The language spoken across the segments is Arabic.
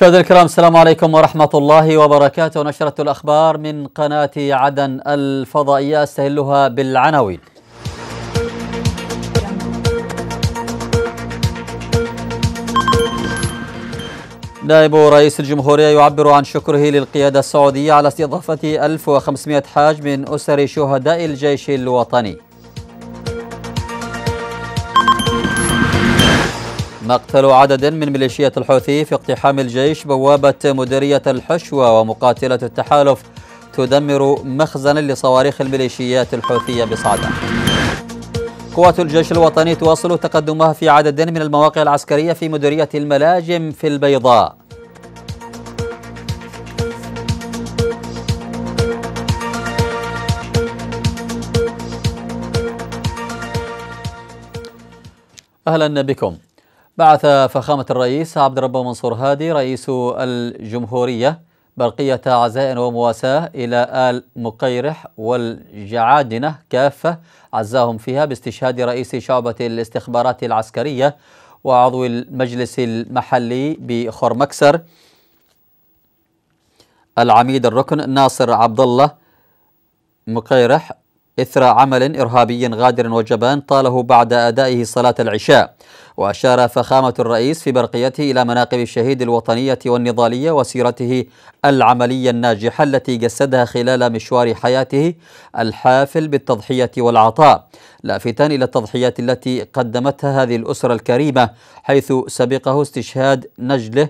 مشاهدينا الكرام السلام عليكم ورحمة الله وبركاته نشرة الأخبار من قناة عدن الفضائية استهلها بالعناوين نائب رئيس الجمهورية يعبر عن شكره للقيادة السعودية على استضافة 1500 حاج من أسر شهداء الجيش الوطني مقتل عدد من ميليشيات الحوثي في اقتحام الجيش بوابة مديرية الحشوة ومقاتلة التحالف تدمر مخزنا لصواريخ الميليشيات الحوثية بصعدة قوات الجيش الوطني تواصل تقدمها في عدد من المواقع العسكرية في مديرية الملاجم في البيضاء أهلا بكم بعث فخامة الرئيس عبد ربه منصور هادي رئيس الجمهورية برقية عزاء ومواساة إلى آل مقيرح والجعادنة كافة عزاهم فيها باستشهاد رئيس شعبة الاستخبارات العسكرية وعضو المجلس المحلي بخرمكسر العميد الركن ناصر عبد الله مقيرح إثر عمل إرهابي غادر وجبان طاله بعد أدائه صلاة العشاء وأشار فخامة الرئيس في برقيته إلى مناقب الشهيد الوطنية والنضالية وسيرته العملية الناجحة التي جسدها خلال مشوار حياته الحافل بالتضحية والعطاء لافتا إلى التضحيات التي قدمتها هذه الأسرة الكريمة حيث سبقه استشهاد نجله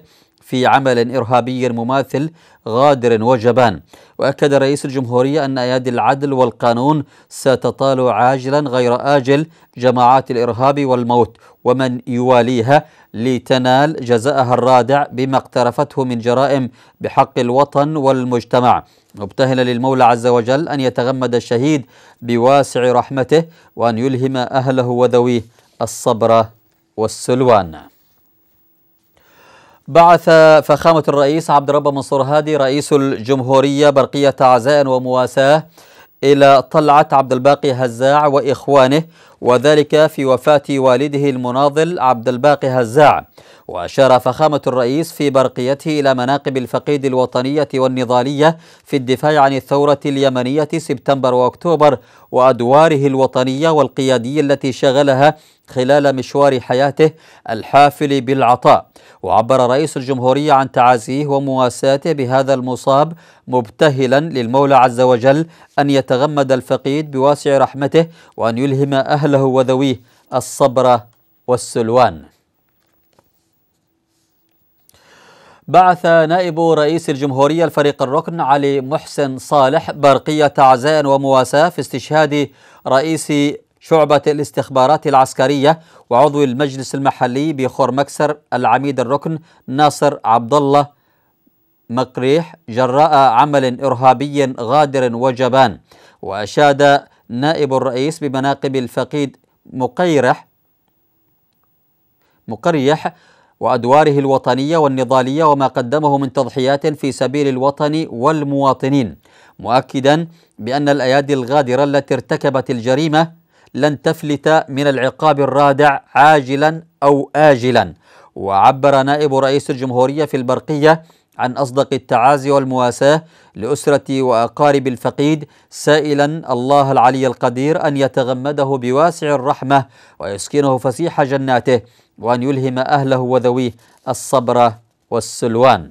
في عمل إرهابي مماثل غادر وجبان وأكد رئيس الجمهورية أن أيادي العدل والقانون ستطال عاجلا غير آجل جماعات الإرهاب والموت ومن يواليها لتنال جزاءها الرادع بما اقترفته من جرائم بحق الوطن والمجتمع مبتهلا للمولى عز وجل أن يتغمد الشهيد بواسع رحمته وأن يلهم أهله وذويه الصبر والسلوان بعث فخامة الرئيس عبد الرب منصور هادي رئيس الجمهورية برقية عزاء ومواساة إلى طلعة عبد الباقي هزاع وإخوانه وذلك في وفاة والده المناضل عبد الباقي هزاع وأشار فخامة الرئيس في برقيته إلى مناقب الفقيد الوطنية والنضالية في الدفاع عن الثورة اليمنية سبتمبر وأكتوبر وأدواره الوطنية والقيادية التي شغلها خلال مشوار حياته الحافل بالعطاء وعبر رئيس الجمهورية عن تعازيه ومواساته بهذا المصاب مبتهلا للمولى عز وجل أن يتغمد الفقيد بواسع رحمته وأن يلهم أهله وذويه الصبر والسلوان بعث نائب رئيس الجمهورية الفريق الركن علي محسن صالح برقية عزاء ومواساة في استشهاد رئيس شعبة الاستخبارات العسكرية وعضو المجلس المحلي بخور مكسر العميد الركن ناصر عبد الله مقريح جراء عمل إرهابي غادر وجبان وأشاد نائب الرئيس بمناقب الفقيد مقيرح مقريح وأدواره الوطنية والنضالية وما قدمه من تضحيات في سبيل الوطن والمواطنين مؤكدا بأن الأيادي الغادرة التي ارتكبت الجريمة لن تفلت من العقاب الرادع عاجلا أو آجلا وعبر نائب رئيس الجمهورية في البرقية عن أصدق التعازي والمواساة لأسرة وأقارب الفقيد سائلا الله العلي القدير أن يتغمده بواسع الرحمة ويسكنه فسيح جناته وأن يلهم أهله وذويه الصبر والسلوان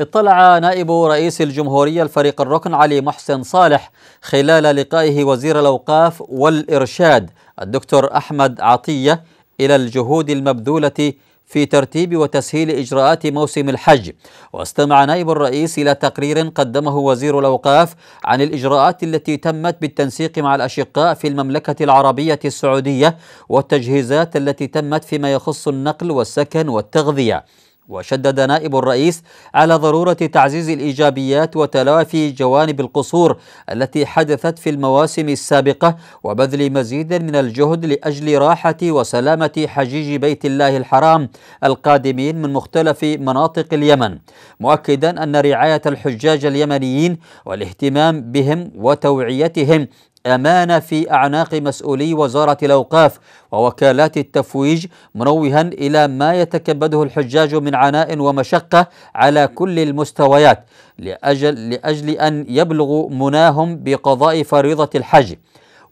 اطلع نائب رئيس الجمهورية الفريق الركن علي محسن صالح خلال لقائه وزير الأوقاف والإرشاد الدكتور أحمد عطية إلى الجهود المبذولة في ترتيب وتسهيل إجراءات موسم الحج واستمع نائب الرئيس إلى تقرير قدمه وزير الأوقاف عن الإجراءات التي تمت بالتنسيق مع الأشقاء في المملكة العربية السعودية والتجهيزات التي تمت فيما يخص النقل والسكن والتغذية وشدد نائب الرئيس على ضرورة تعزيز الإيجابيات وتلافي جوانب القصور التي حدثت في المواسم السابقة وبذل مزيد من الجهد لأجل راحة وسلامة حجيج بيت الله الحرام القادمين من مختلف مناطق اليمن مؤكدا أن رعاية الحجاج اليمنيين والاهتمام بهم وتوعيتهم أمانة في أعناق مسؤولي وزارة الأوقاف ووكالات التفويج منوها إلى ما يتكبده الحجاج من عناء ومشقة على كل المستويات لأجل, لأجل أن يبلغوا مناهم بقضاء فريضة الحج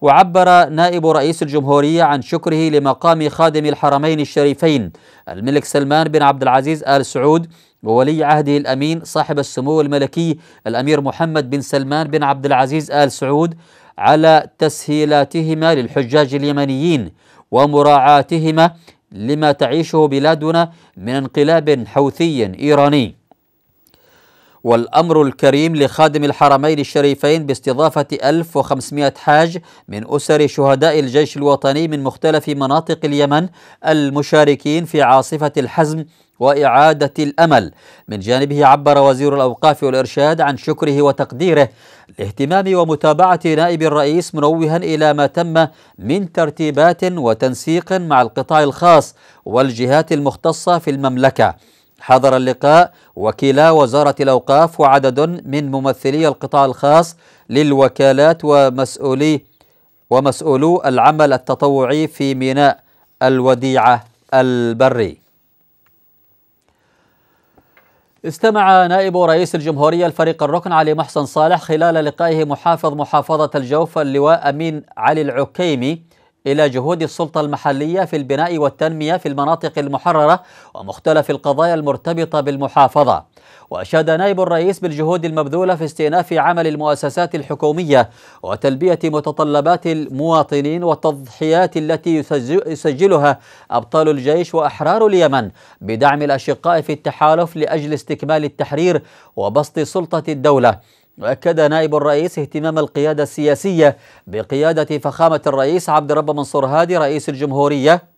وعبر نائب رئيس الجمهورية عن شكره لمقام خادم الحرمين الشريفين الملك سلمان بن عبد العزيز آل سعود وولي عهده الأمين صاحب السمو الملكي الأمير محمد بن سلمان بن عبد العزيز آل سعود على تسهيلاتهما للحجاج اليمنيين ومراعاتهما لما تعيشه بلادنا من انقلاب حوثي ايراني. والأمر الكريم لخادم الحرمين الشريفين باستضافة 1500 حاج من أسر شهداء الجيش الوطني من مختلف مناطق اليمن المشاركين في عاصفة الحزم وإعادة الأمل من جانبه عبر وزير الأوقاف والإرشاد عن شكره وتقديره لاهتمام ومتابعة نائب الرئيس منوها إلى ما تم من ترتيبات وتنسيق مع القطاع الخاص والجهات المختصة في المملكة حضر اللقاء وكلا وزارة الأوقاف وعدد من ممثلي القطاع الخاص للوكالات ومسؤولي ومسؤولو العمل التطوعي في ميناء الوديعة البري استمع نائب رئيس الجمهورية الفريق الركن علي محسن صالح خلال لقائه محافظ محافظة الجوف اللواء أمين علي العكيمي إلى جهود السلطة المحلية في البناء والتنمية في المناطق المحررة ومختلف القضايا المرتبطة بالمحافظة وأشاد نائب الرئيس بالجهود المبذولة في استئناف عمل المؤسسات الحكومية وتلبية متطلبات المواطنين والتضحيات التي يسجلها أبطال الجيش وأحرار اليمن بدعم الأشقاء في التحالف لأجل استكمال التحرير وبسط سلطة الدولة وأكد نائب الرئيس اهتمام القيادة السياسية بقيادة فخامة الرئيس عبد الرب منصور هادي رئيس الجمهورية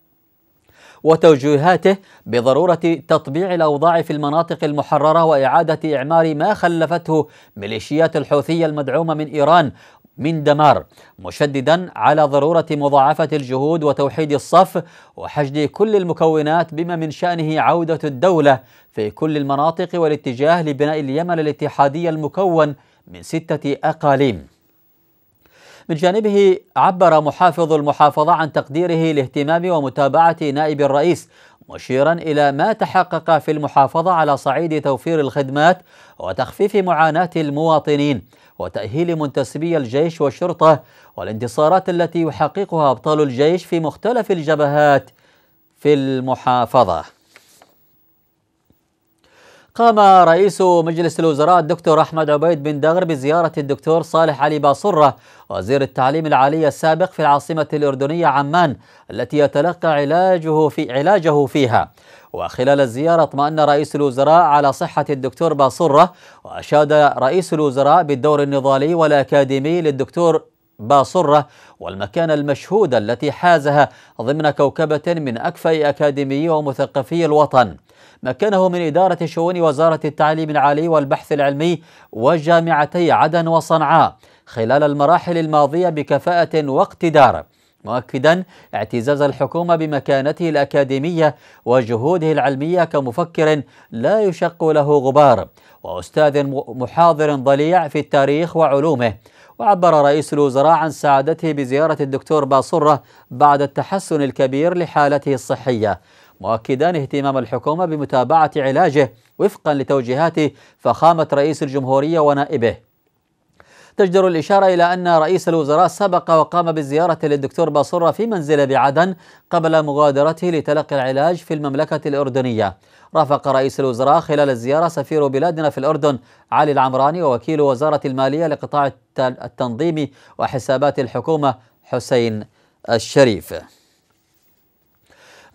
وتوجيهاته بضرورة تطبيع الأوضاع في المناطق المحررة وإعادة إعمار ما خلفته ميليشيات الحوثية المدعومة من إيران من دمار مشددا على ضرورة مضاعفة الجهود وتوحيد الصف وحشد كل المكونات بما من شأنه عودة الدولة في كل المناطق والاتجاه لبناء اليمن الاتحادي المكون من ستة أقاليم من جانبه عبر محافظ المحافظة عن تقديره لاهتمام ومتابعة نائب الرئيس مشيرا إلى ما تحقق في المحافظة على صعيد توفير الخدمات وتخفيف معاناة المواطنين وتأهيل منتسبي الجيش والشرطة والانتصارات التي يحققها أبطال الجيش في مختلف الجبهات في المحافظة قام رئيس مجلس الوزراء الدكتور أحمد عبيد بن دغر بزيارة الدكتور صالح علي باصرة وزير التعليم العالي السابق في العاصمة الأردنية عمان التي يتلقى علاجه في علاجه فيها وخلال الزيارة اطمأن رئيس الوزراء على صحة الدكتور باصرة وأشاد رئيس الوزراء بالدور النضالي والأكاديمي للدكتور باصرة والمكانة المشهودة التي حازها ضمن كوكبة من أكفأ أكاديمي ومثقفي الوطن مكنه من إدارة شؤون وزارة التعليم العالي والبحث العلمي وجامعتي عدن وصنعاء خلال المراحل الماضية بكفاءة واقتدار مؤكدا اعتزاز الحكومة بمكانته الأكاديمية وجهوده العلمية كمفكر لا يشق له غبار وأستاذ محاضر ضليع في التاريخ وعلومه وعبر رئيس الوزراء عن سعادته بزيارة الدكتور باصرة بعد التحسن الكبير لحالته الصحية مؤكدا اهتمام الحكومة بمتابعة علاجه وفقا لتوجيهات فخامة رئيس الجمهورية ونائبه تجدر الإشارة إلى أن رئيس الوزراء سبق وقام بالزيارة للدكتور باصرة في منزله بعدن قبل مغادرته لتلقي العلاج في المملكة الأردنية رافق رئيس الوزراء خلال الزيارة سفير بلادنا في الأردن علي العمراني ووكيل وزارة المالية لقطاع التنظيم وحسابات الحكومة حسين الشريف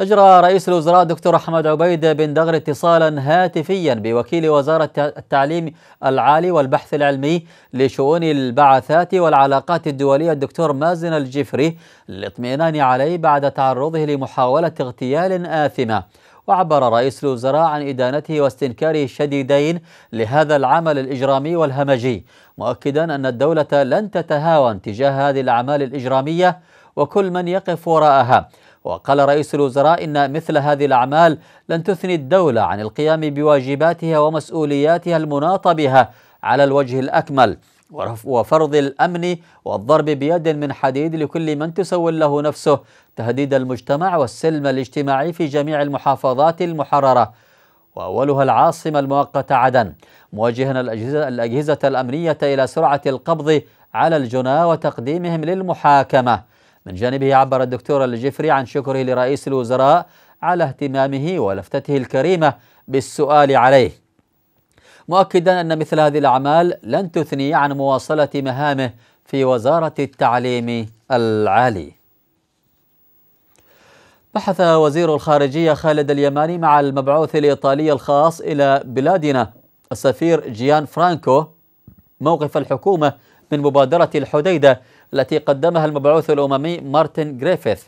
أجرى رئيس الوزراء الدكتور أحمد عبيد بن دغر اتصالا هاتفيا بوكيل وزارة التعليم العالي والبحث العلمي لشؤون البعثات والعلاقات الدولية الدكتور مازن الجفري للاطمئنان عليه بعد تعرضه لمحاولة اغتيال آثمة وعبر رئيس الوزراء عن إدانته واستنكاره الشديدين لهذا العمل الإجرامي والهمجي مؤكدا أن الدولة لن تتهاون تجاه هذه الأعمال الإجرامية وكل من يقف وراءها وقال رئيس الوزراء إن مثل هذه الأعمال لن تثني الدولة عن القيام بواجباتها ومسؤولياتها المناطة بها على الوجه الأكمل وفرض الأمن والضرب بيد من حديد لكل من تسول له نفسه تهديد المجتمع والسلم الاجتماعي في جميع المحافظات المحررة وأولها العاصمة المؤقتة عدن مواجهنا الأجهزة, الأجهزة الأمنية إلى سرعة القبض على الجنى وتقديمهم للمحاكمة من جانبه عبر الدكتور الجفري عن شكره لرئيس الوزراء على اهتمامه ولفتته الكريمة بالسؤال عليه مؤكدا أن مثل هذه الأعمال لن تثني عن مواصلة مهامه في وزارة التعليم العالي بحث وزير الخارجية خالد اليماني مع المبعوث الإيطالي الخاص إلى بلادنا السفير جيان فرانكو موقف الحكومة من مبادرة الحديدة التي قدمها المبعوث الأممي مارتن جريفيث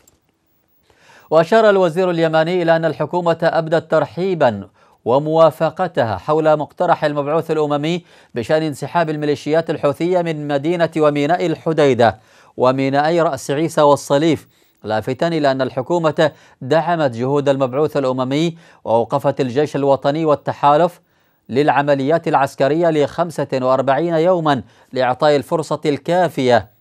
وأشار الوزير اليماني إلى أن الحكومة أبدت ترحيبا وموافقتها حول مقترح المبعوث الأممي بشأن انسحاب الميليشيات الحوثية من مدينة وميناء الحديدة وميناء رأس عيسى والصليف لافتا إلى أن الحكومة دعمت جهود المبعوث الأممي وأوقفت الجيش الوطني والتحالف للعمليات العسكرية ل 45 يوما لإعطاء الفرصة الكافية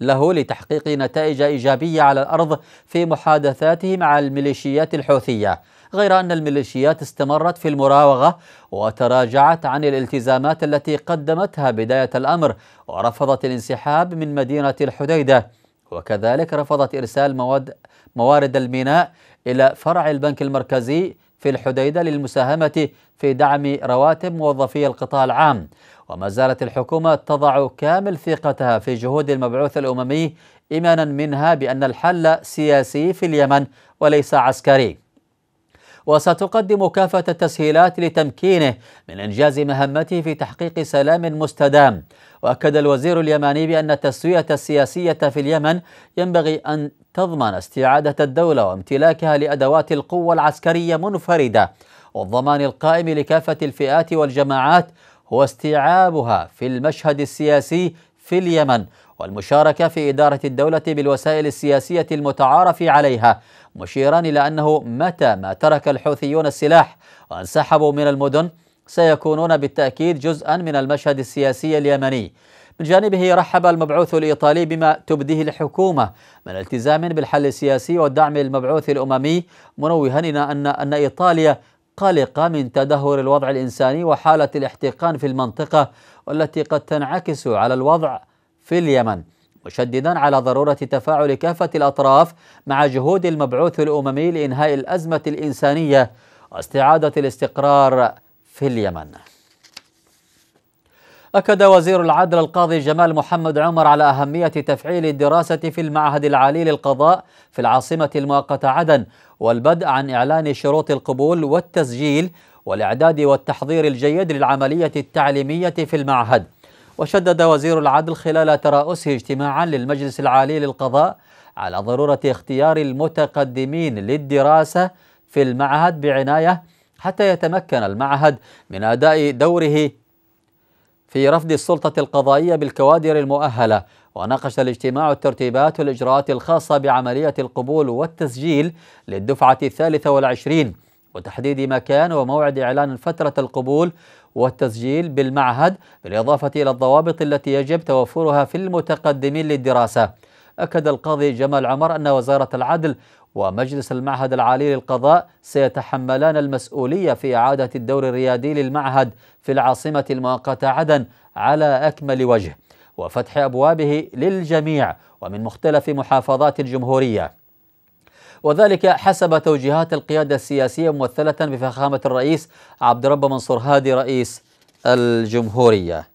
له لتحقيق نتائج إيجابية على الأرض في محادثاته مع الميليشيات الحوثية غير أن الميليشيات استمرت في المراوغة وتراجعت عن الالتزامات التي قدمتها بداية الأمر ورفضت الانسحاب من مدينة الحديدة وكذلك رفضت إرسال مواد موارد الميناء إلى فرع البنك المركزي في الحديدة للمساهمة في دعم رواتب موظفي القطاع العام وما زالت الحكومة تضع كامل ثقتها في جهود المبعوث الأممي إيمانا منها بأن الحل سياسي في اليمن وليس عسكري وستقدم كافة التسهيلات لتمكينه من إنجاز مهمته في تحقيق سلام مستدام وأكد الوزير اليماني بأن التسوية السياسية في اليمن ينبغي أن تضمن استعادة الدولة وامتلاكها لأدوات القوة العسكرية منفردة والضمان القائم لكافة الفئات والجماعات هو استيعابها في المشهد السياسي في اليمن والمشاركة في إدارة الدولة بالوسائل السياسية المتعارف عليها مشيرا إلى أنه متى ما ترك الحوثيون السلاح وانسحبوا من المدن سيكونون بالتأكيد جزءا من المشهد السياسي اليمني من جانبه رحب المبعوث الإيطالي بما تبديه الحكومة من التزام بالحل السياسي والدعم المبعوث الأممي منوها أن أن إيطاليا قلقة من تدهور الوضع الإنساني وحالة الاحتقان في المنطقة والتي قد تنعكس على الوضع في اليمن مشددا على ضرورة تفاعل كافة الأطراف مع جهود المبعوث الأممي لإنهاء الأزمة الإنسانية واستعادة الاستقرار في اليمن أكد وزير العدل القاضي جمال محمد عمر على أهمية تفعيل الدراسة في المعهد العالي للقضاء في العاصمة المؤقتة عدن والبدء عن إعلان شروط القبول والتسجيل والإعداد والتحضير الجيد للعملية التعليمية في المعهد وشدد وزير العدل خلال ترأسه اجتماعا للمجلس العالي للقضاء على ضرورة اختيار المتقدمين للدراسة في المعهد بعناية حتى يتمكن المعهد من أداء دوره في رفض السلطة القضائية بالكوادر المؤهلة وناقش الاجتماع الترتيبات والإجراءات الخاصة بعملية القبول والتسجيل للدفعة الثالثة والعشرين وتحديد مكان وموعد إعلان فترة القبول والتسجيل بالمعهد بالإضافة إلى الضوابط التي يجب توفرها في المتقدمين للدراسة أكد القاضي جمال عمر أن وزارة العدل ومجلس المعهد العالي للقضاء سيتحملان المسؤولية في إعادة الدور الريادي للمعهد في العاصمة المؤقتة عدن على أكمل وجه وفتح أبوابه للجميع ومن مختلف محافظات الجمهورية وذلك حسب توجيهات القيادة السياسية ممثلة بفخامة الرئيس عبد رب منصور هادي رئيس الجمهورية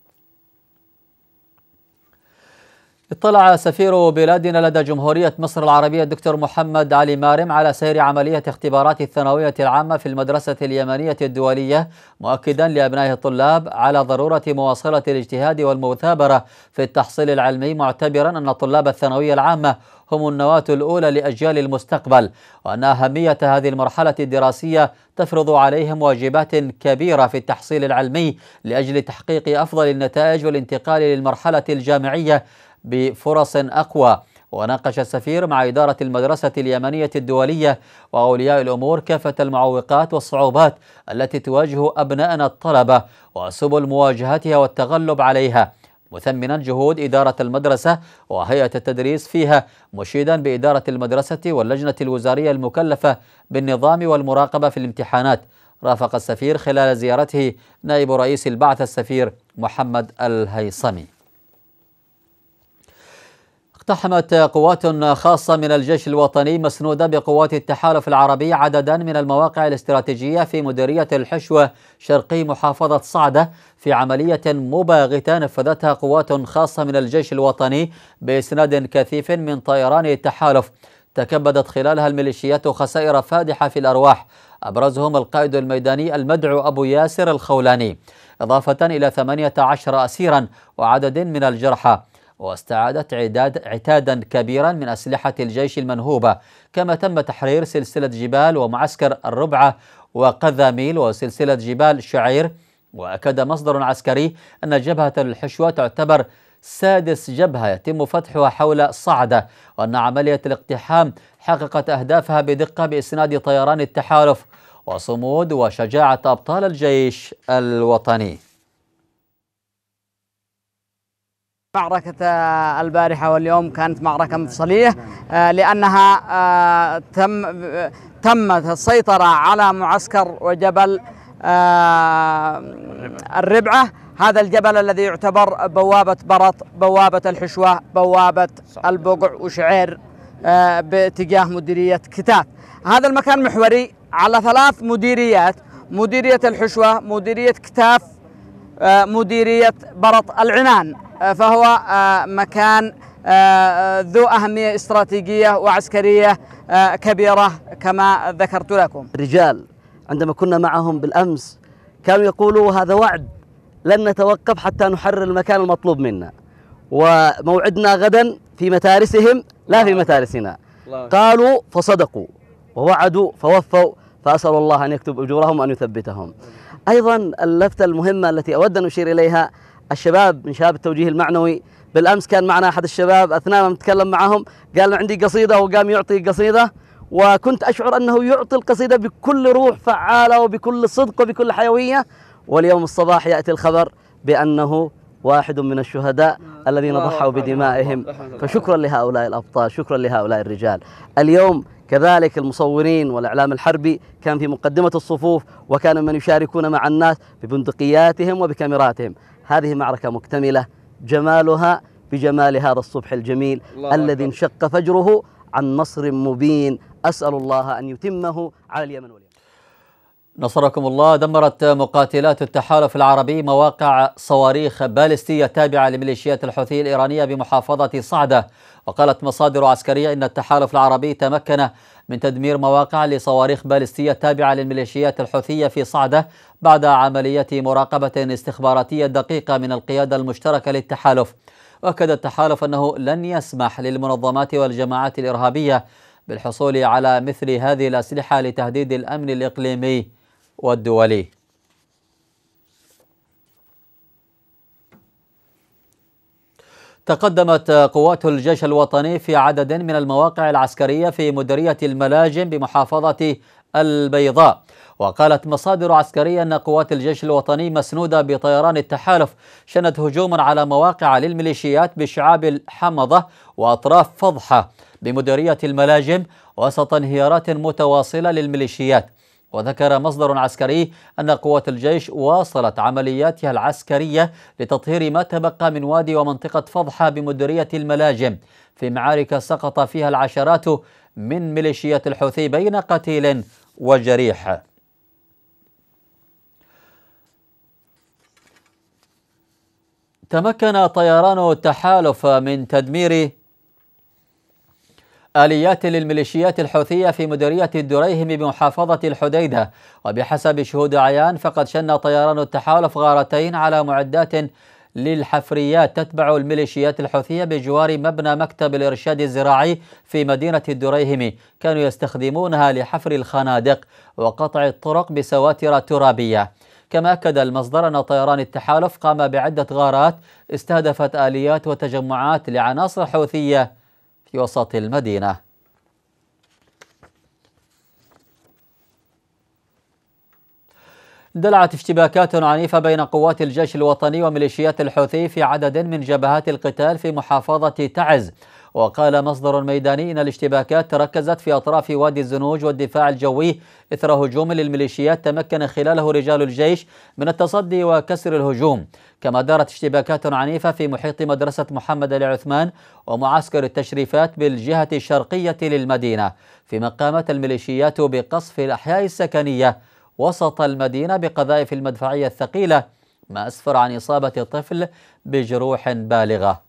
اطلع سفير بلادنا لدى جمهورية مصر العربية الدكتور محمد علي مارم على سير عملية اختبارات الثانوية العامة في المدرسة اليمنية الدولية مؤكدا لأبناء الطلاب على ضرورة مواصلة الاجتهاد والمثابرة في التحصيل العلمي معتبرا أن طلاب الثانوية العامة هم النواة الأولى لأجيال المستقبل وأن أهمية هذه المرحلة الدراسية تفرض عليهم واجبات كبيرة في التحصيل العلمي لأجل تحقيق أفضل النتائج والانتقال للمرحلة الجامعية بفرص أقوى وناقش السفير مع إدارة المدرسة اليمنية الدولية وأولياء الأمور كافة المعوقات والصعوبات التي تواجه أبنائنا الطلبة وسبل مواجهتها والتغلب عليها مثمنا جهود إدارة المدرسة وهيئة التدريس فيها مشيدا بإدارة المدرسة واللجنة الوزارية المكلفة بالنظام والمراقبة في الامتحانات رافق السفير خلال زيارته نائب رئيس البعث السفير محمد الهيصمي اقتحمت قوات خاصة من الجيش الوطني مسنودة بقوات التحالف العربي عددا من المواقع الاستراتيجية في مديرية الحشوة شرقي محافظة صعدة في عملية مباغتة نفذتها قوات خاصة من الجيش الوطني بإسناد كثيف من طيران التحالف تكبدت خلالها الميليشيات خسائر فادحة في الأرواح أبرزهم القائد الميداني المدعو أبو ياسر الخولاني إضافة إلى 18 أسيرا وعدد من الجرحى واستعادت عتادا كبيرا من أسلحة الجيش المنهوبة كما تم تحرير سلسلة جبال ومعسكر الربعة وقذاميل وسلسلة جبال شعير وأكد مصدر عسكري أن جبهة الحشوة تعتبر سادس جبهة يتم فتحها حول صعدة وأن عملية الاقتحام حققت أهدافها بدقة بإسناد طيران التحالف وصمود وشجاعة أبطال الجيش الوطني معركة آه، البارحة واليوم كانت معركة مفصلية آه، لأنها آه، تم تمت السيطرة على معسكر وجبل الربعة هذا الجبل الذي يعتبر بوابة برط بوابة الحشوة بوابة البقع وشعير باتجاه مديرية كتاب هذا المكان محوري على ثلاث مديريات مديرية الحشوة مديرية كتاف مديرية برط العنان آه، فهو آه، مكان آه، ذو أهمية استراتيجية وعسكرية كبيرة كما ذكرت لكم الرجال عندما كنا معهم بالأمس كانوا يقولوا هذا وعد لن نتوقف حتى نحرر المكان المطلوب منا وموعدنا غدا في متارسهم لا في متارسنا قالوا فصدقوا ووعدوا فوفوا فأسأل الله أن يكتب أجورهم وأن يثبتهم أيضا اللفتة المهمة التي أود أن أشير إليها الشباب من شباب التوجيه المعنوي بالامس كان معنا احد الشباب اثناء ما نتكلم معهم قال عندي قصيده وقام يعطي قصيده وكنت اشعر انه يعطي القصيده بكل روح فعاله وبكل صدق وبكل حيويه واليوم الصباح ياتي الخبر بانه واحد من الشهداء الذين ضحوا بدمائهم فشكرا لهؤلاء الابطال شكرا لهؤلاء الرجال اليوم كذلك المصورين والإعلام الحربي كان في مقدمة الصفوف وكان من يشاركون مع الناس ببندقياتهم وبكاميراتهم هذه معركة مكتملة جمالها بجمال هذا الصبح الجميل الذي انشق فجره عن نصر مبين أسأل الله أن يتمه على اليمن واليمن نصركم الله دمرت مقاتلات التحالف العربي مواقع صواريخ بالستية تابعة لميليشيات الحوثي الإيرانية بمحافظة صعدة وقالت مصادر عسكرية إن التحالف العربي تمكن من تدمير مواقع لصواريخ بالستية تابعة للميليشيات الحوثية في صعدة بعد عملية مراقبة استخباراتية دقيقة من القيادة المشتركة للتحالف وأكد التحالف أنه لن يسمح للمنظمات والجماعات الإرهابية بالحصول على مثل هذه الأسلحة لتهديد الأمن الإقليمي والدولي تقدمت قوات الجيش الوطني في عدد من المواقع العسكرية في مديرية الملاجم بمحافظة البيضاء وقالت مصادر عسكرية أن قوات الجيش الوطني مسنودة بطيران التحالف شنت هجوما على مواقع للميليشيات بشعاب الحمضة وأطراف فضحة بمديرية الملاجم وسط انهيارات متواصلة للميليشيات وذكر مصدر عسكري أن قوات الجيش واصلت عملياتها العسكرية لتطهير ما تبقى من وادي ومنطقة فضحة بمديرية الملاجم في معارك سقط فيها العشرات من ميليشيات الحوثي بين قتيل وجريح تمكن طيران التحالف من تدمير آليات للميليشيات الحوثية في مديرية الدريهم بمحافظة الحديدة وبحسب شهود عيان فقد شن طيران التحالف غارتين على معدات للحفريات تتبع الميليشيات الحوثية بجوار مبنى مكتب الإرشاد الزراعي في مدينة الدريهم كانوا يستخدمونها لحفر الخنادق وقطع الطرق بسواتر ترابية كما أكد المصدر أن طيران التحالف قام بعدة غارات استهدفت آليات وتجمعات لعناصر حوثية في وسط المدينة اندلعت اشتباكات عنيفة بين قوات الجيش الوطني وميليشيات الحوثي في عدد من جبهات القتال في محافظة تعز وقال مصدر ميداني إن الاشتباكات تركزت في أطراف وادي الزنوج والدفاع الجوي إثر هجوم للميليشيات تمكن خلاله رجال الجيش من التصدي وكسر الهجوم كما دارت اشتباكات عنيفة في محيط مدرسة محمد العثمان ومعسكر التشريفات بالجهة الشرقية للمدينة فيما قامت الميليشيات بقصف الأحياء السكنية وسط المدينة بقذائف المدفعية الثقيلة ما أسفر عن إصابة طفل بجروح بالغة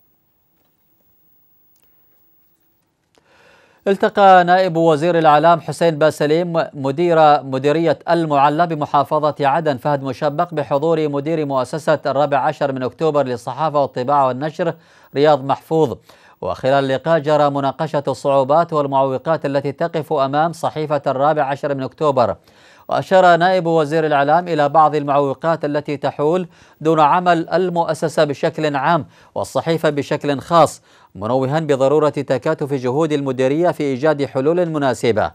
التقى نائب وزير الإعلام حسين باسليم مدير مديرية المعلى بمحافظة عدن فهد مشبق بحضور مدير مؤسسة الرابع عشر من أكتوبر للصحافة والطباعة والنشر رياض محفوظ وخلال اللقاء جرى مناقشة الصعوبات والمعوقات التي تقف أمام صحيفة الرابع عشر من أكتوبر وأشار نائب وزير الإعلام إلى بعض المعوقات التي تحول دون عمل المؤسسة بشكل عام والصحيفة بشكل خاص منوها بضرورة تكاتف جهود المديرية في إيجاد حلول مناسبة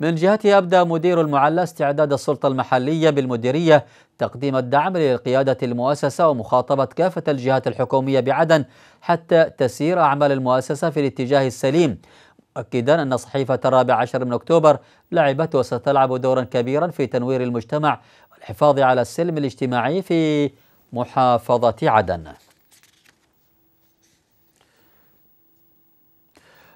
من جهته أبدى مدير المعلى استعداد السلطة المحلية بالمديرية تقديم الدعم للقيادة المؤسسة ومخاطبة كافة الجهات الحكومية بعدن حتى تسير أعمال المؤسسة في الاتجاه السليم مؤكدا أن صحيفة الرابع عشر من أكتوبر لعبت وستلعب دورا كبيرا في تنوير المجتمع والحفاظ على السلم الاجتماعي في محافظة عدن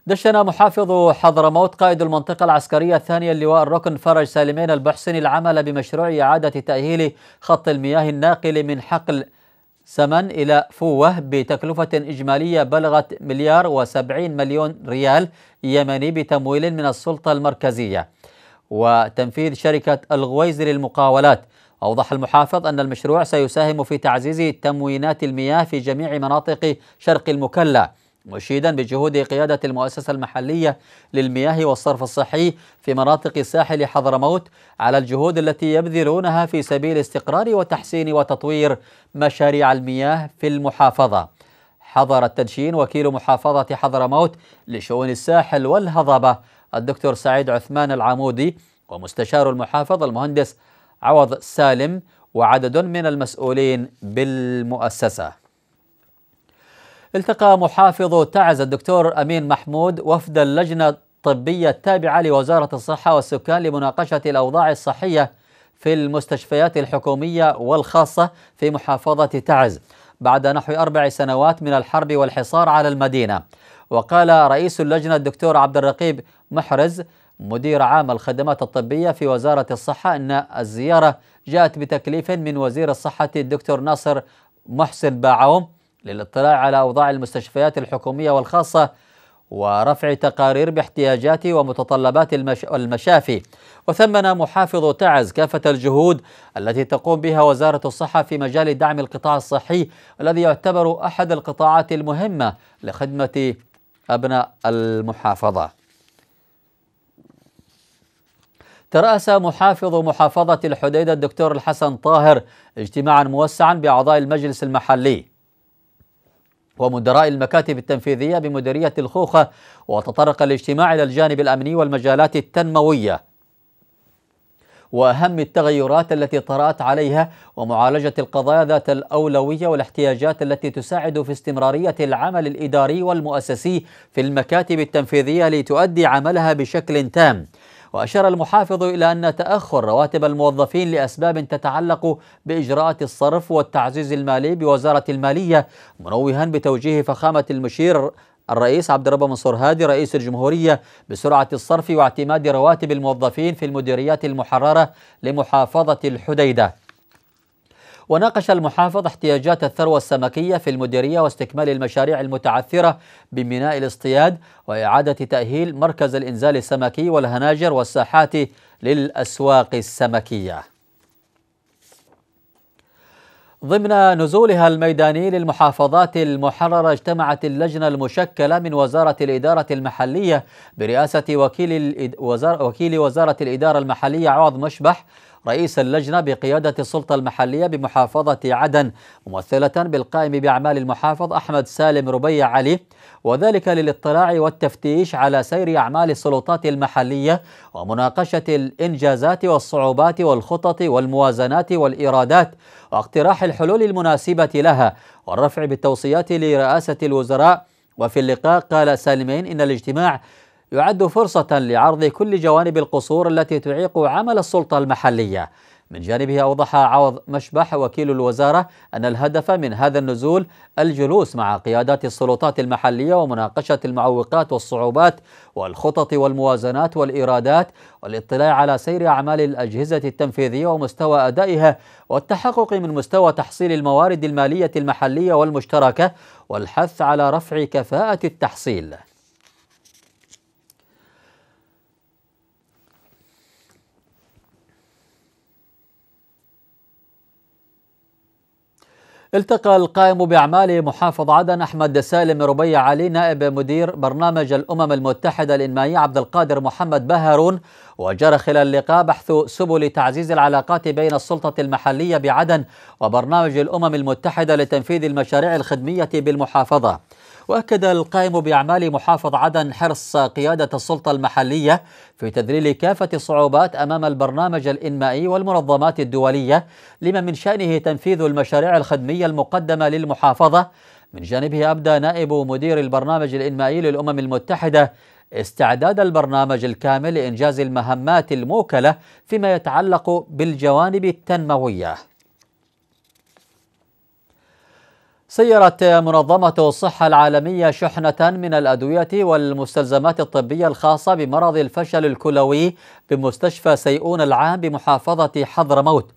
دشن محافظ حضرموت قائد المنطقة العسكرية الثانية اللواء الركن فرج سالمين البحسني العمل بمشروع إعادة تأهيل خط المياه الناقل من حقل سمن إلى فوه بتكلفة إجمالية بلغت مليار وسبعين مليون ريال يمني بتمويل من السلطة المركزية وتنفيذ شركة الغويز للمقاولات أوضح المحافظ أن المشروع سيساهم في تعزيز تموينات المياه في جميع مناطق شرق المكلا مشيدا بجهود قيادة المؤسسة المحلية للمياه والصرف الصحي في مناطق ساحل حضرموت على الجهود التي يبذلونها في سبيل استقرار وتحسين وتطوير مشاريع المياه في المحافظة حضر التدشين وكيل محافظة حضرموت لشؤون الساحل والهضبة الدكتور سعيد عثمان العمودي ومستشار المحافظ المهندس عوض سالم وعدد من المسؤولين بالمؤسسه التقى محافظ تعز الدكتور أمين محمود وفد اللجنة الطبية التابعة لوزارة الصحة والسكان لمناقشة الأوضاع الصحية في المستشفيات الحكومية والخاصة في محافظة تعز بعد نحو أربع سنوات من الحرب والحصار على المدينة وقال رئيس اللجنة الدكتور عبد الرقيب محرز مدير عام الخدمات الطبية في وزارة الصحة أن الزيارة جاءت بتكليف من وزير الصحة الدكتور ناصر محسن باعوم للاطلاع على أوضاع المستشفيات الحكومية والخاصة ورفع تقارير باحتياجات ومتطلبات المشافي وثمن محافظ تعز كافة الجهود التي تقوم بها وزارة الصحة في مجال دعم القطاع الصحي الذي يعتبر أحد القطاعات المهمة لخدمة أبناء المحافظة ترأس محافظ محافظة الحديدة الدكتور الحسن طاهر اجتماعا موسعا بأعضاء المجلس المحلي ومدراء المكاتب التنفيذية بمديرية الخوخة وتطرق الاجتماع إلى الجانب الأمني والمجالات التنموية واهم التغيرات التي طرات عليها ومعالجه القضايا ذات الاولويه والاحتياجات التي تساعد في استمراريه العمل الاداري والمؤسسي في المكاتب التنفيذيه لتؤدي عملها بشكل تام وأشار المحافظ إلى أن تأخر رواتب الموظفين لأسباب تتعلق بإجراءات الصرف والتعزيز المالي بوزارة المالية منوها بتوجيه فخامة المشير الرئيس عبد الرب منصور هادي رئيس الجمهورية بسرعة الصرف واعتماد رواتب الموظفين في المديريات المحررة لمحافظة الحديدة وناقش المحافظ احتياجات الثروة السمكية في المديرية واستكمال المشاريع المتعثرة بميناء الاصطياد وإعادة تأهيل مركز الإنزال السمكي والهناجر والساحات للأسواق السمكية ضمن نزولها الميداني للمحافظات المحررة اجتمعت اللجنة المشكلة من وزارة الإدارة المحلية برئاسة وكيل, وزارة, وكيل وزارة الإدارة المحلية عوض مشبح رئيس اللجنة بقيادة السلطة المحلية بمحافظة عدن ممثلة بالقائم بأعمال المحافظ أحمد سالم ربيع علي وذلك للاطلاع والتفتيش على سير أعمال السلطات المحلية ومناقشة الإنجازات والصعوبات والخطط والموازنات والإيرادات واقتراح الحلول المناسبة لها والرفع بالتوصيات لرئاسة الوزراء وفي اللقاء قال سالمين إن الاجتماع يعد فرصة لعرض كل جوانب القصور التي تعيق عمل السلطة المحلية من جانبه أوضح عوض مشبح وكيل الوزارة أن الهدف من هذا النزول الجلوس مع قيادات السلطات المحلية ومناقشة المعوقات والصعوبات والخطط والموازنات والإيرادات والاطلاع على سير أعمال الأجهزة التنفيذية ومستوى أدائها والتحقق من مستوى تحصيل الموارد المالية المحلية والمشتركة والحث على رفع كفاءة التحصيل التقى القائم بأعمال محافظ عدن أحمد سالم ربيع علي نائب مدير برنامج الأمم المتحدة الإنمائي عبد القادر محمد بهارون وجرى خلال اللقاء بحث سبل تعزيز العلاقات بين السلطة المحلية بعدن وبرنامج الأمم المتحدة لتنفيذ المشاريع الخدمية بالمحافظة واكد القائم باعمال محافظ عدن حرص قياده السلطه المحليه في تذليل كافه الصعوبات امام البرنامج الانمائي والمنظمات الدوليه لما من شانه تنفيذ المشاريع الخدميه المقدمه للمحافظه من جانبه ابدى نائب مدير البرنامج الانمائي للامم المتحده استعداد البرنامج الكامل لانجاز المهمات الموكله فيما يتعلق بالجوانب التنمويه سيرت منظمة الصحة العالمية شحنة من الأدوية والمستلزمات الطبية الخاصة بمرض الفشل الكلوي بمستشفى سيئون العام بمحافظة حضرموت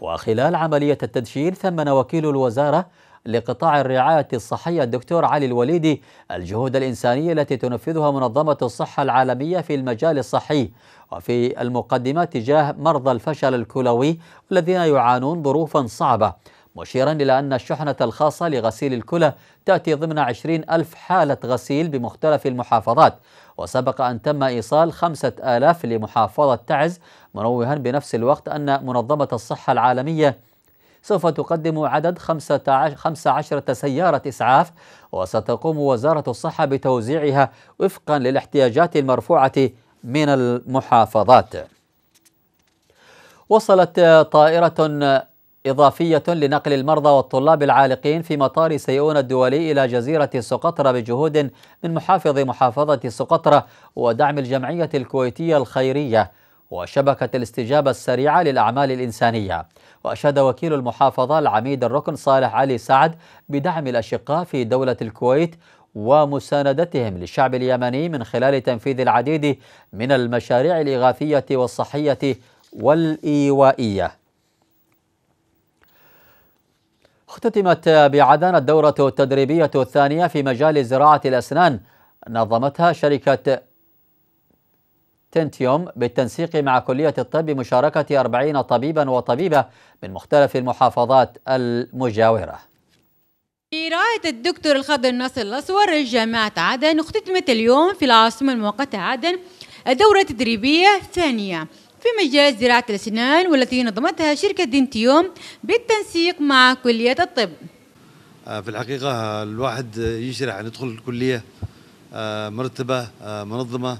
وخلال عملية التدشين ثمن وكيل الوزارة لقطاع الرعاية الصحية الدكتور علي الوليدي الجهود الإنسانية التي تنفذها منظمة الصحة العالمية في المجال الصحي وفي المقدمة تجاه مرضى الفشل الكلوي الذين يعانون ظروفا صعبة مشيرا إلى أن الشحنة الخاصة لغسيل الكلى تأتي ضمن 20 ألف حالة غسيل بمختلف المحافظات وسبق أن تم إيصال 5000 لمحافظة تعز منوها بنفس الوقت أن منظمة الصحة العالمية سوف تقدم عدد 15 سيارة إسعاف وستقوم وزارة الصحة بتوزيعها وفقا للاحتياجات المرفوعة من المحافظات وصلت طائرة إضافية لنقل المرضى والطلاب العالقين في مطار سيئون الدولي إلى جزيرة سقطرى بجهود من محافظ محافظة سقطرى ودعم الجمعية الكويتية الخيرية وشبكة الاستجابة السريعة للأعمال الإنسانية وأشاد وكيل المحافظة العميد الركن صالح علي سعد بدعم الأشقاء في دولة الكويت ومساندتهم للشعب اليمني من خلال تنفيذ العديد من المشاريع الإغاثية والصحية والإيوائية اختتمت بعدن الدورة التدريبية الثانية في مجال زراعة الأسنان نظمتها شركة تنتيوم بالتنسيق مع كلية الطب بمشاركة 40 طبيبا وطبيبة من مختلف المحافظات المجاورة برعاية الدكتور الخضر ناصر الأسور جامعة عدن اختتمت اليوم في العاصمة المؤقتة عدن دورة تدريبية ثانية في مجال زراعة الأسنان والتي نظمتها شركة دينتيوم بالتنسيق مع كلية الطب آه، في الحقيقة الواحد يشرع أن يدخل الكلية آه، مرتبة آه، منظمة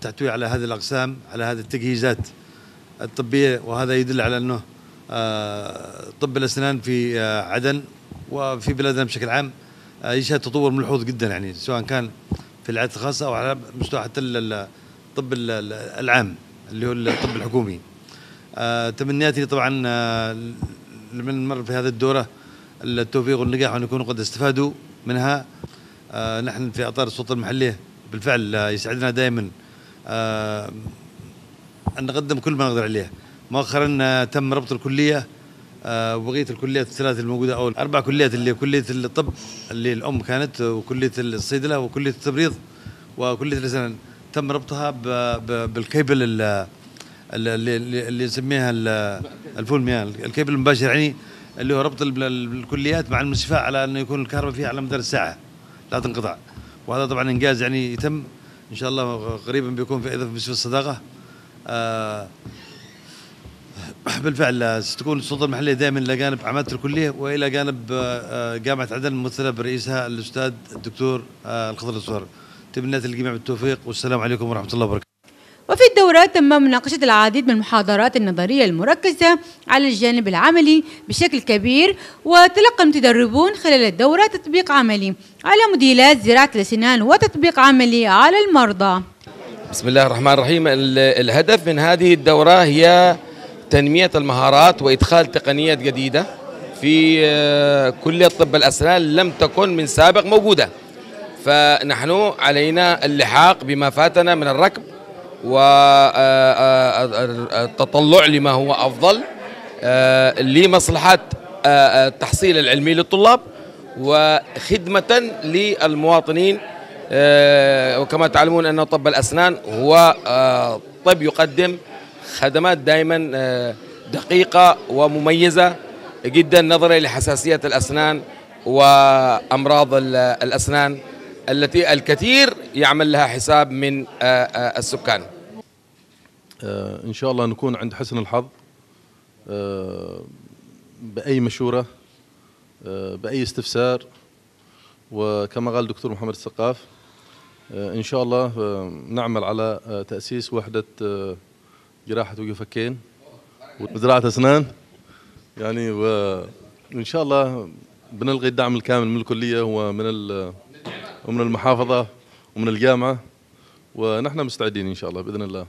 تحتوي على هذه الأقسام على هذه التجهيزات الطبية وهذا يدل على أنه طب الأسنان في عدن وفي بلادنا بشكل عام يشهد تطور ملحوظ جدا يعني سواء كان في العيادات الخاصة أو على مستوى حتى الطب العام اللي هو الطب الحكومي آه، تمنياتي طبعا آه، لمن مر في هذه الدوره التوفيق والنجاح وان يكونوا قد استفادوا منها آه، نحن في اطار السلطه المحليه بالفعل يسعدنا دائما ان نقدم كل ما نقدر عليه مؤخرا تم ربط الكليه وبقيه الكليات الثلاث الموجوده او الاربع كليات اللي كليه الطب اللي الام كانت وكليه الصيدله وكليه التبريض وكليه الاسنان تم ربطها بالكيبل اللي اللي نسميها الفول مياه الكيبل المباشر يعني اللي هو ربط الكليات مع المستشفى على انه يكون الكهرباء فيها على مدار الساعه لا تنقطع وهذا طبعا انجاز يعني يتم ان شاء الله قريبا بيكون في ايضا في مستشفى الصداقه آه بالفعل ستكون السلطه المحليه دائما الى جانب عماده الكليه والى جانب آه، جامعه عدن الممثله برئيسها الاستاذ الدكتور آه، الخضر الصور تمنيت للجميع بالتوفيق والسلام عليكم ورحمه الله وبركاته وفي الدورة تم مناقشة العديد من المحاضرات النظرية المركزة على الجانب العملي بشكل كبير وتلقى المتدربون خلال الدورة تطبيق عملي على موديلات زراعة الأسنان وتطبيق عملي على المرضى بسم الله الرحمن الرحيم الهدف من هذه الدورة هي تنمية المهارات وإدخال تقنيات جديدة في آه، كلية طب الأسنان لم تكن من سابق موجودة فنحن علينا اللحاق بما فاتنا من الركب والتطلع آه، آه، آه، لما هو أفضل لمصلحة التحصيل العلمي للطلاب وخدمة للمواطنين وكما تعلمون أن طب الأسنان هو طب يقدم خدمات دائما دقيقة ومميزة جدا نظرا لحساسية الأسنان وأمراض الأسنان التي الكثير يعمل لها حساب من آه، آه، السكان آه، إن شاء الله نكون عند حسن الحظ بأي مشورة بأي استفسار وكما قال الدكتور محمد السقاف إن شاء الله نعمل على تأسيس وحدة جراحة وجفكين وزراعة أسنان يعني وإن شاء الله بنلغي الدعم الكامل من الكلية ومن ومن المحافظة ومن الجامعة ونحن مستعدين إن شاء الله بإذن الله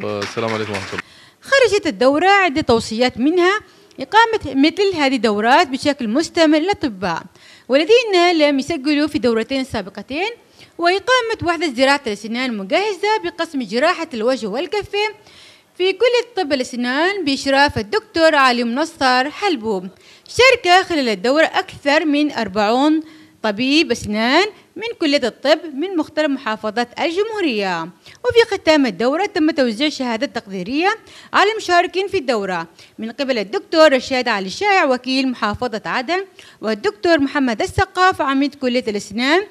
والسلام عليكم ورحمة الله خرجت الدورة عدة توصيات منها إقامة مثل هذه الدورات بشكل مستمر للأطباء والذين لم يسجلوا في دورتين سابقتين وإقامة وحدة زراعة الأسنان مجهزة بقسم جراحة الوجه والكفين في كلية طب الأسنان بإشراف الدكتور علي منصر حلبوب شارك خلال الدورة أكثر من 40 طبيب أسنان من كلية الطب من مختلف محافظات الجمهورية وفي ختام الدورة تم توزيع شهادات تقديرية على المشاركين في الدورة من قبل الدكتور رشاد علي الشائع وكيل محافظة عدن والدكتور محمد السقاف عميد كلية الأسنان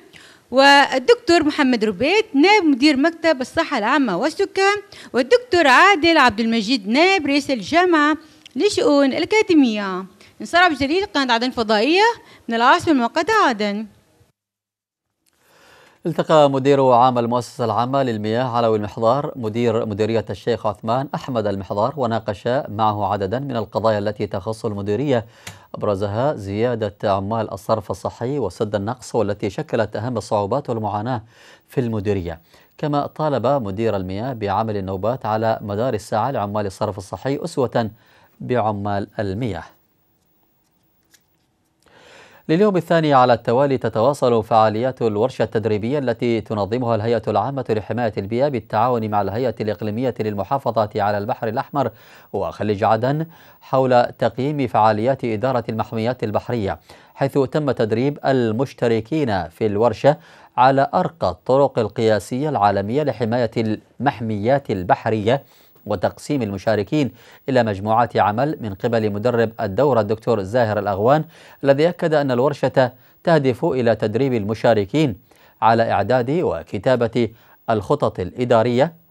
والدكتور محمد ربيت نائب مدير مكتب الصحة العامة والسكان والدكتور عادل عبد المجيد نائب رئيس الجامعة لشؤون الأكاديمية انسرب جديد قناة عدن فضائية من العاصمة المؤقتة عدن التقى مدير عام المؤسسة العامة للمياه علوي المحضار مدير مديرية الشيخ عثمان أحمد المحضار وناقش معه عددا من القضايا التي تخص المديرية أبرزها زيادة عمال الصرف الصحي وسد النقص والتي شكلت أهم الصعوبات والمعاناة في المديرية كما طالب مدير المياه بعمل النوبات على مدار الساعة لعمال الصرف الصحي أسوة بعمال المياه لليوم الثاني على التوالي تتواصل فعاليات الورشة التدريبية التي تنظمها الهيئة العامة لحماية البيئة بالتعاون مع الهيئة الإقليمية للمحافظة على البحر الأحمر وخليج عدن حول تقييم فعاليات إدارة المحميات البحرية حيث تم تدريب المشتركين في الورشة على أرقى الطرق القياسية العالمية لحماية المحميات البحرية وتقسيم المشاركين إلى مجموعات عمل من قبل مدرب الدورة الدكتور زاهر الأغوان الذي أكد أن الورشة تهدف إلى تدريب المشاركين على إعداد وكتابة الخطط الإدارية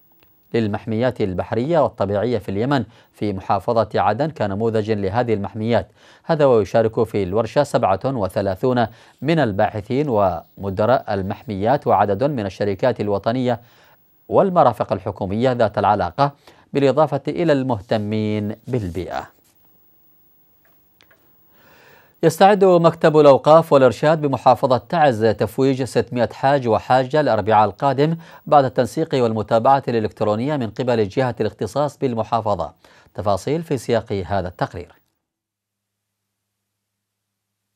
للمحميات البحرية والطبيعية في اليمن في محافظة عدن كنموذج لهذه المحميات هذا ويشارك في الورشة 37 من الباحثين ومدراء المحميات وعدد من الشركات الوطنية والمرافق الحكومية ذات العلاقة بالإضافة إلى المهتمين بالبيئة يستعد مكتب الأوقاف والإرشاد بمحافظة تعز تفويج 600 حاج وحاجة الأربعاء القادم بعد التنسيق والمتابعة الإلكترونية من قبل جهة الاختصاص بالمحافظة تفاصيل في سياق هذا التقرير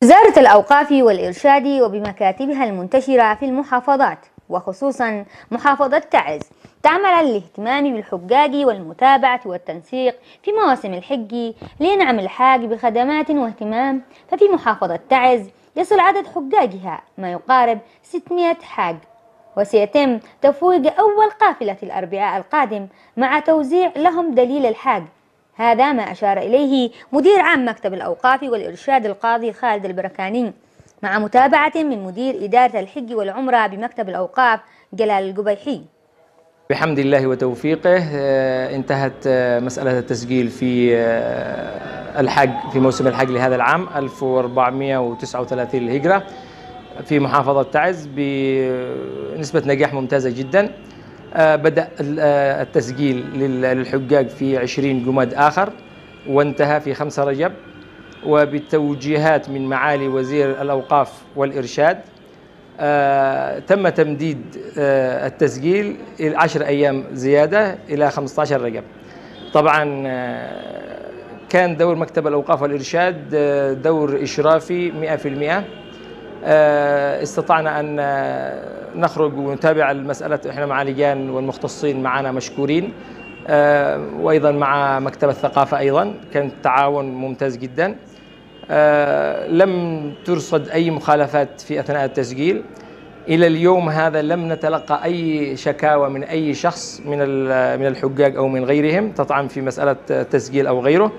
وزارة الأوقاف والإرشاد وبمكاتبها المنتشرة في المحافظات وخصوصا محافظة تعز تعمل الاهتمام بالحجاج والمتابعة والتنسيق في مواسم الحج لينعم الحاج بخدمات واهتمام ففي محافظة تعز يصل عدد حجاجها ما يقارب 600 حاج وسيتم تفويج أول قافلة الأربعاء القادم مع توزيع لهم دليل الحاج هذا ما أشار إليه مدير عام مكتب الأوقاف والإرشاد القاضي خالد البركاني مع متابعة من مدير إدارة الحج والعمرة بمكتب الأوقاف جلال القبيحي بحمد الله وتوفيقه آه، انتهت آه، مسألة التسجيل في آه، الحج في موسم الحج لهذا العام 1439 للهجرة في محافظة تعز بنسبة نجاح ممتازة جدا بدأ التسجيل للحجاج في 20 جماد آخر وانتهى في 5 رجب وبالتوجيهات من معالي وزير الأوقاف والإرشاد آه، تم تمديد آه، التسجيل 10 أيام زيادة إلى 15 رجب طبعا آه، كان دور مكتب الأوقاف والإرشاد دور إشرافي 100% استطعنا أن نخرج ونتابع المسألة إحنا مع لجان والمختصين معنا مشكورين وأيضا مع مكتب الثقافة أيضا كان تعاون ممتاز جداً آه، لم ترصد أي مخالفات في أثناء التسجيل إلى اليوم هذا لم نتلقى أي شكاوى من أي شخص من من الحجاج أو من غيرهم تطعن في مسألة تسجيل أو غيره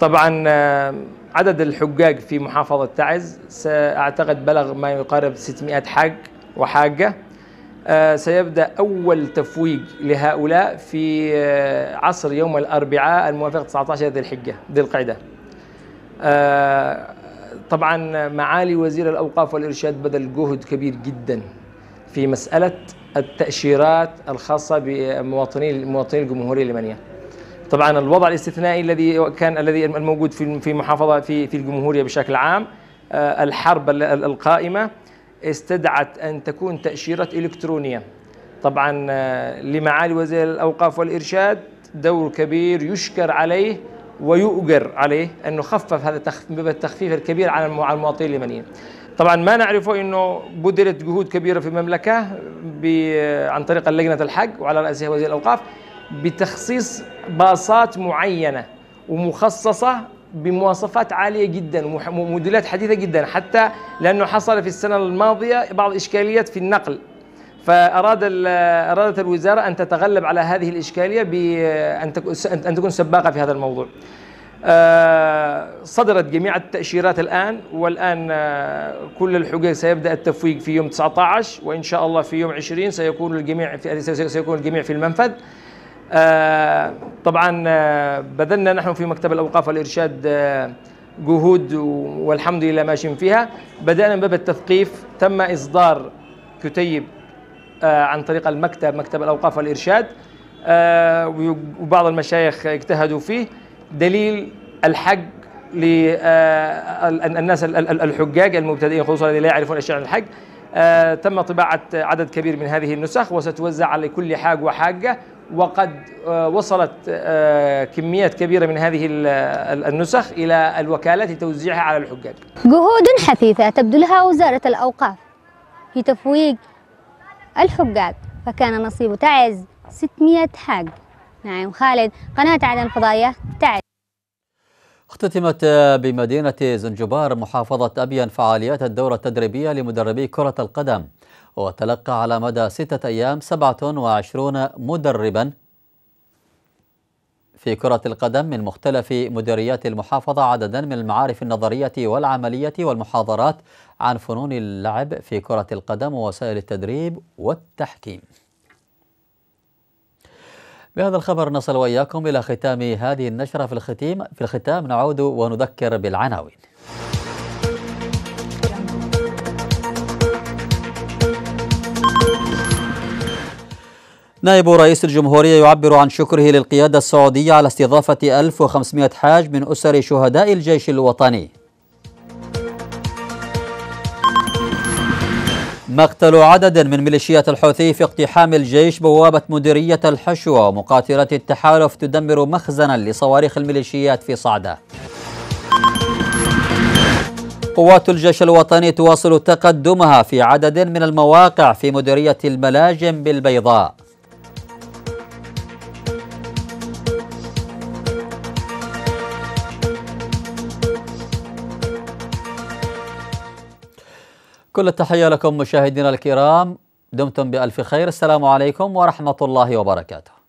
طبعا آه، عدد الحجاج في محافظة تعز سأعتقد بلغ ما يقارب 600 حاج وحاجة آه، سيبدأ أول تفويج لهؤلاء في عصر يوم الأربعاء الموافق 19 ذي الحجة ذي القعدة آه، طبعا معالي وزير الأوقاف والإرشاد بذل جهد كبير جدا في مسألة التأشيرات الخاصة بمواطنين مواطني الجمهورية اليمنية طبعا الوضع الاستثنائي الذي كان الذي الموجود في في محافظه في في الجمهوريه بشكل عام آه، الحرب القائمه استدعت ان تكون تاشيرات الكترونيه طبعا آه، لمعالي وزير الاوقاف والارشاد دور كبير يشكر عليه ويؤجر عليه أنه خفف هذا التخفيف الكبير على المواطنين اليمنيين طبعا ما نعرفه انه بذلت جهود كبيره في المملكه عن طريق لجنه الحج وعلى راسها وزير الاوقاف بتخصيص باصات معينه ومخصصه بمواصفات عاليه جدا وموديلات حديثه جدا حتى لانه حصل في السنه الماضيه بعض اشكاليات في النقل فأراد أرادت الوزارة أن تتغلب على هذه الإشكالية بأن تكون سباقة في هذا الموضوع آه، صدرت جميع التأشيرات الآن والآن آه، كل الحقوق سيبدأ التفويق في يوم 19 وإن شاء الله في يوم 20 سيكون الجميع في سيكون الجميع في المنفذ آه، طبعا بذلنا نحن في مكتب الأوقاف والإرشاد جهود والحمد لله ماشيين فيها بدأنا من باب التثقيف تم إصدار كتيب آه، عن طريق المكتب مكتب الأوقاف والإرشاد آه، وبعض المشايخ اجتهدوا فيه دليل الحق للناس آه، الحجاج المبتدئين خصوصا الذين لا يعرفون أشياء عن الحج تم طباعة عدد كبير من هذه النسخ وستوزع على كل حاج وحاجة وقد وصلت كميات كبيرة من هذه النسخ إلى الوكالات لتوزيعها على الحجاج جهود حثيثة تبذلها وزارة الأوقاف في تفويج الحقاق فكان نصيب تعز 600 حق نعم خالد قناة عدن الفضائية تعز اختتمت بمدينة زنجبار محافظة أبين فعاليات الدورة التدريبية لمدربي كرة القدم وتلقى على مدى ستة أيام 27 مدربا في كرة القدم من مختلف مديريات المحافظة عددا من المعارف النظرية والعملية والمحاضرات عن فنون اللعب في كرة القدم ووسائل التدريب والتحكيم بهذا الخبر نصل وإياكم إلى ختام هذه النشرة في الختيم في الختام نعود ونذكر بالعناوين نائب رئيس الجمهورية يعبر عن شكره للقيادة السعودية على استضافة 1500 حاج من أسر شهداء الجيش الوطني مقتل عدد من ميليشيات الحوثي في اقتحام الجيش بوابة مديرية الحشوة ومقاتلات التحالف تدمر مخزنا لصواريخ الميليشيات في صعدة قوات الجيش الوطني تواصل تقدمها في عدد من المواقع في مديرية الملاجم بالبيضاء كل التحية لكم مشاهدينا الكرام دمتم بألف خير السلام عليكم ورحمة الله وبركاته